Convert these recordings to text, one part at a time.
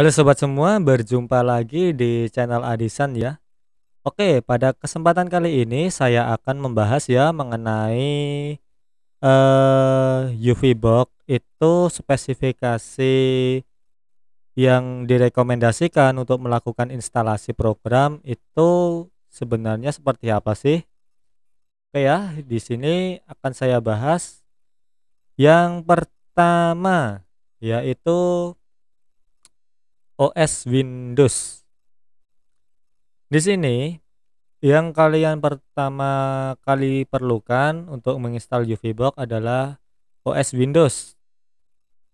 Halo sobat semua, berjumpa lagi di channel Adisan ya. Oke, pada kesempatan kali ini saya akan membahas ya mengenai uh, eh, UV box itu spesifikasi yang direkomendasikan untuk melakukan instalasi program itu sebenarnya seperti apa sih? Oke ya, di sini akan saya bahas yang pertama yaitu OS Windows. Di sini yang kalian pertama kali perlukan untuk menginstal UVBox adalah OS Windows.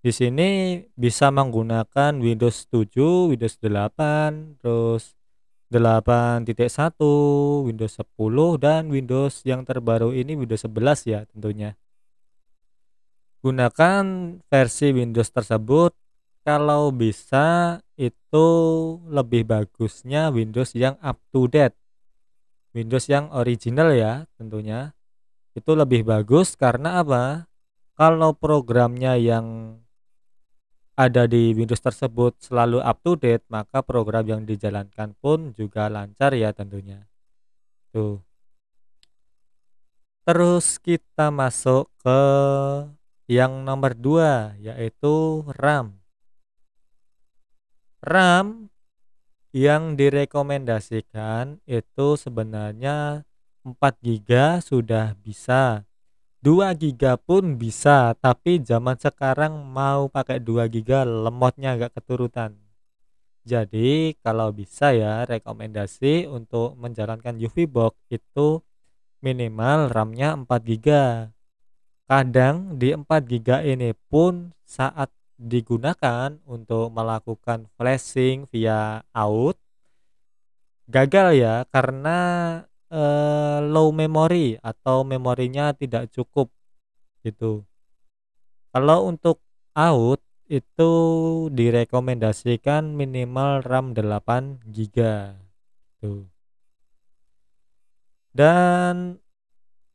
Di sini bisa menggunakan Windows 7, Windows 8, terus 8.1, Windows 10 dan Windows yang terbaru ini Windows 11 ya tentunya. Gunakan versi Windows tersebut kalau bisa itu lebih bagusnya Windows yang up to date Windows yang original ya tentunya itu lebih bagus karena apa kalau programnya yang ada di Windows tersebut selalu up to date maka program yang dijalankan pun juga lancar ya tentunya tuh terus kita masuk ke yang nomor dua yaitu RAM RAM yang direkomendasikan itu sebenarnya 4 GB sudah bisa. 2 GB pun bisa, tapi zaman sekarang mau pakai 2 GB lemotnya agak keturutan. Jadi kalau bisa ya rekomendasi untuk menjalankan UV box itu minimal RAM-nya 4 GB. Kadang di 4 GB ini pun saat digunakan untuk melakukan flashing via out gagal ya karena eh, low memory atau memorinya tidak cukup gitu. Kalau untuk out itu direkomendasikan minimal RAM 8 GB tuh Dan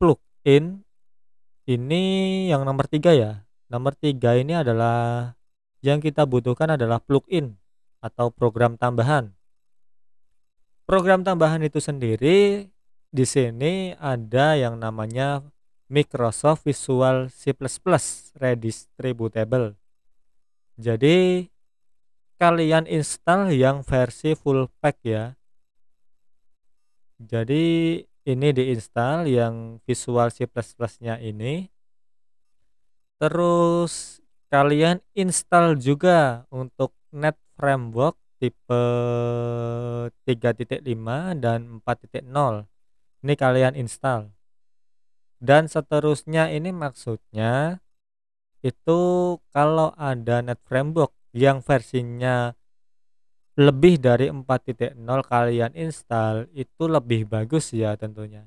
plug-in ini yang nomor tiga ya. Nomor tiga ini adalah yang kita butuhkan adalah plugin atau program tambahan. Program tambahan itu sendiri di sini ada yang namanya Microsoft Visual C++ Redistributable. Jadi kalian install yang versi full pack ya. Jadi ini diinstal yang Visual C++-nya ini. Terus kalian install juga untuk net framework tipe 3.5 dan 4.0 ini kalian install dan seterusnya ini maksudnya itu kalau ada net framework yang versinya lebih dari 4.0 kalian install itu lebih bagus ya tentunya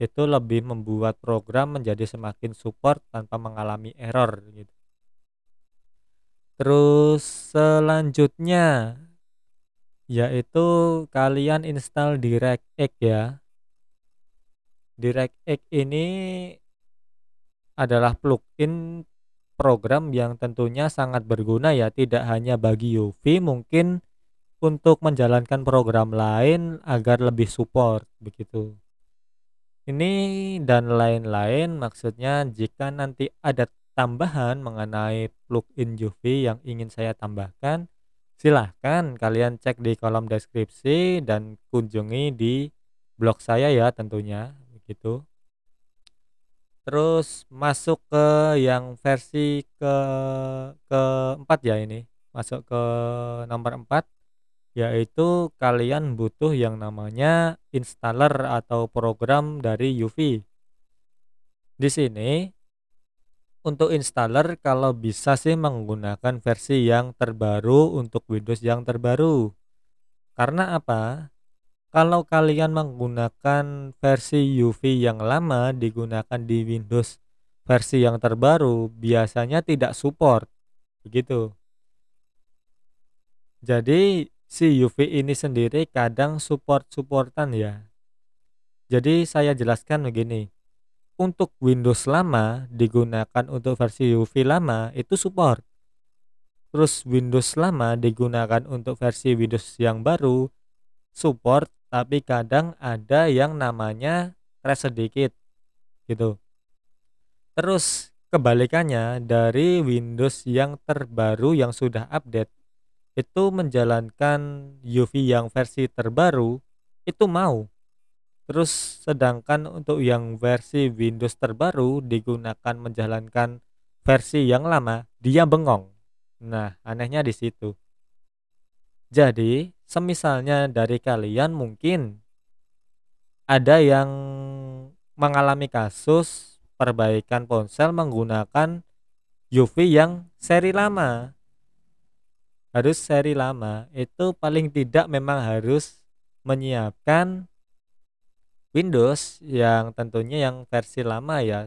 itu lebih membuat program menjadi semakin support tanpa mengalami error gitu Terus selanjutnya yaitu kalian install DirectX ya. DirectX ini adalah plugin program yang tentunya sangat berguna ya, tidak hanya bagi UV mungkin untuk menjalankan program lain agar lebih support begitu ini dan lain-lain maksudnya jika nanti ada tambahan mengenai plugin UV yang ingin saya tambahkan, silahkan kalian cek di kolom deskripsi dan kunjungi di blog saya ya tentunya begitu. Terus masuk ke yang versi ke keempat ya ini, masuk ke nomor empat, yaitu kalian butuh yang namanya installer atau program dari UV. Di sini untuk installer kalau bisa sih menggunakan versi yang terbaru untuk Windows yang terbaru. Karena apa? Kalau kalian menggunakan versi UV yang lama digunakan di Windows versi yang terbaru biasanya tidak support. Begitu. Jadi si UV ini sendiri kadang support-supportan ya. Jadi saya jelaskan begini untuk Windows lama digunakan untuk versi UV lama itu support. Terus Windows lama digunakan untuk versi Windows yang baru support tapi kadang ada yang namanya crash sedikit gitu. Terus kebalikannya dari Windows yang terbaru yang sudah update itu menjalankan UV yang versi terbaru itu mau Terus sedangkan untuk yang versi Windows terbaru digunakan menjalankan versi yang lama, dia bengong. Nah, anehnya di situ. Jadi, semisalnya dari kalian mungkin ada yang mengalami kasus perbaikan ponsel menggunakan UV yang seri lama. Harus seri lama, itu paling tidak memang harus menyiapkan Windows yang tentunya yang versi lama ya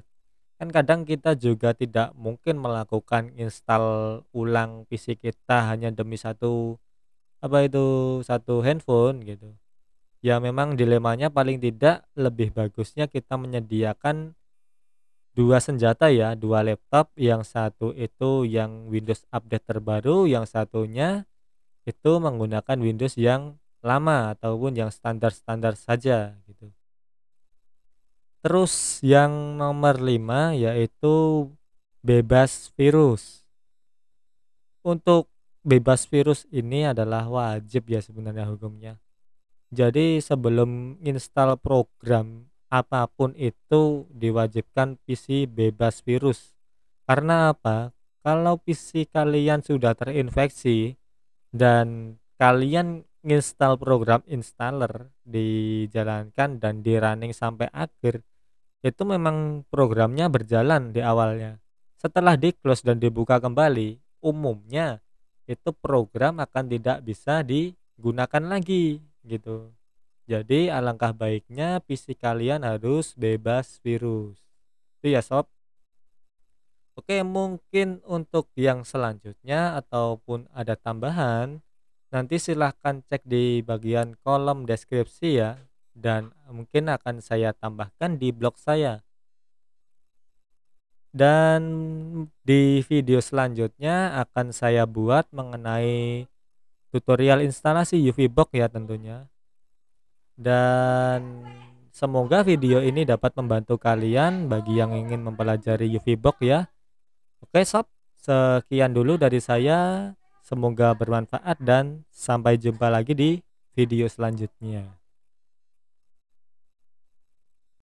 kan kadang kita juga tidak mungkin melakukan install ulang PC kita hanya demi satu apa itu satu handphone gitu ya memang dilemanya paling tidak lebih bagusnya kita menyediakan dua senjata ya dua laptop yang satu itu yang Windows update terbaru yang satunya itu menggunakan Windows yang lama ataupun yang standar-standar saja Terus yang nomor 5 yaitu bebas virus. Untuk bebas virus ini adalah wajib ya sebenarnya hukumnya. Jadi sebelum install program apapun itu diwajibkan PC bebas virus. Karena apa? Kalau PC kalian sudah terinfeksi dan kalian install program installer dijalankan dan di running sampai akhir itu memang programnya berjalan di awalnya setelah di close dan dibuka kembali umumnya itu program akan tidak bisa digunakan lagi gitu jadi alangkah baiknya PC kalian harus bebas virus itu ya sob Oke mungkin untuk yang selanjutnya ataupun ada tambahan nanti silahkan cek di bagian kolom deskripsi ya dan mungkin akan saya tambahkan di blog saya dan di video selanjutnya akan saya buat mengenai tutorial instalasi UV box ya tentunya dan semoga video ini dapat membantu kalian bagi yang ingin mempelajari UV box ya oke sob sekian dulu dari saya Semoga bermanfaat dan sampai jumpa lagi di video selanjutnya.